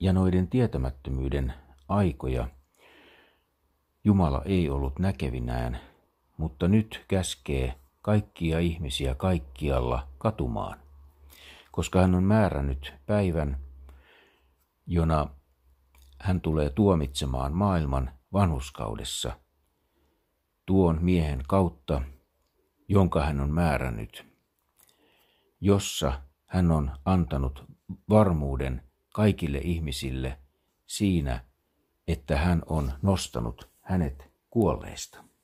ja noiden tietämättömyyden aikoja Jumala ei ollut näkevinään, mutta nyt käskee kaikkia ihmisiä kaikkialla katumaan, koska hän on määrännyt päivän, jona hän tulee tuomitsemaan maailman vanhuskaudessa tuon miehen kautta, jonka hän on määrännyt, jossa hän on antanut varmuuden kaikille ihmisille siinä, että hän on nostanut hänet kuolleista.